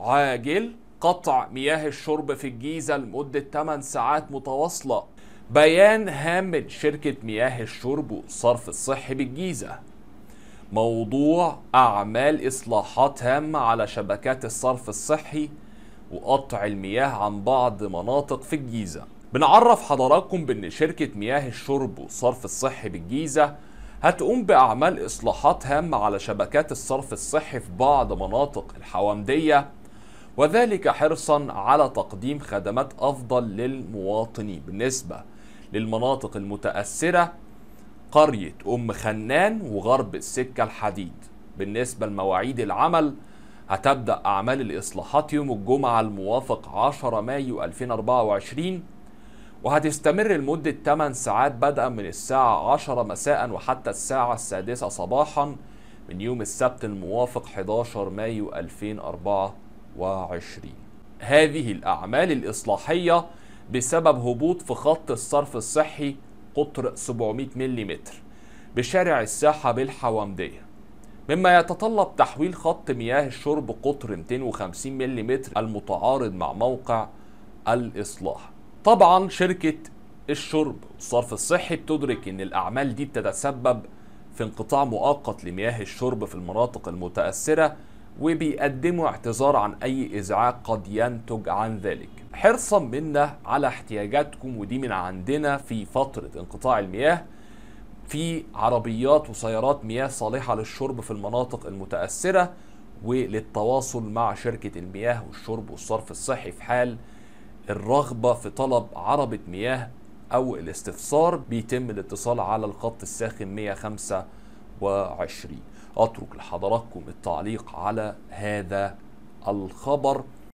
عاجل قطع مياه الشرب في الجيزة لمدة 8 ساعات متواصلة بيان هام من شركة مياه الشرب والصرف الصحي بالجيزة موضوع أعمال إصلاحات هامة على شبكات الصرف الصحي وقطع المياه عن بعض مناطق في الجيزة بنعرف حضراتكم بأن شركة مياه الشرب والصرف الصحي بالجيزة هتقوم بأعمال إصلاحات هامة على شبكات الصرف الصحي في بعض مناطق الحوامدية وذلك حرصا على تقديم خدمات أفضل للمواطنين بالنسبة للمناطق المتأثرة قرية أم خنان وغرب السكة الحديد بالنسبة لمواعيد العمل هتبدأ أعمال الإصلاحات يوم الجمعة الموافق 10 مايو 2024 وهتستمر لمدة 8 ساعات بدءا من الساعة 10 مساء وحتى الساعة السادسة صباحا من يوم السبت الموافق 11 مايو 2024 2020 هذه الأعمال الإصلاحية بسبب هبوط في خط الصرف الصحي قطر 700 ملم بشارع الساحة بالحوامدية مما يتطلب تحويل خط مياه الشرب قطر 250 ملم المتعارض مع موقع الإصلاح طبعا شركة الشرب والصرف الصحي بتدرك ان الأعمال دي بتتسبب في انقطاع مؤقت لمياه الشرب في المناطق المتأثرة وبيقدموا اعتذار عن أي إزعاج قد ينتج عن ذلك حرصا منا على احتياجاتكم ودي من عندنا في فترة انقطاع المياه في عربيات وسيارات مياه صالحة للشرب في المناطق المتأثرة وللتواصل مع شركة المياه والشرب والصرف الصحي في حال الرغبة في طلب عربة مياه أو الاستفسار بيتم الاتصال على الخط الساخن 105 وعشرين أترك لحضراتكم التعليق على هذا الخبر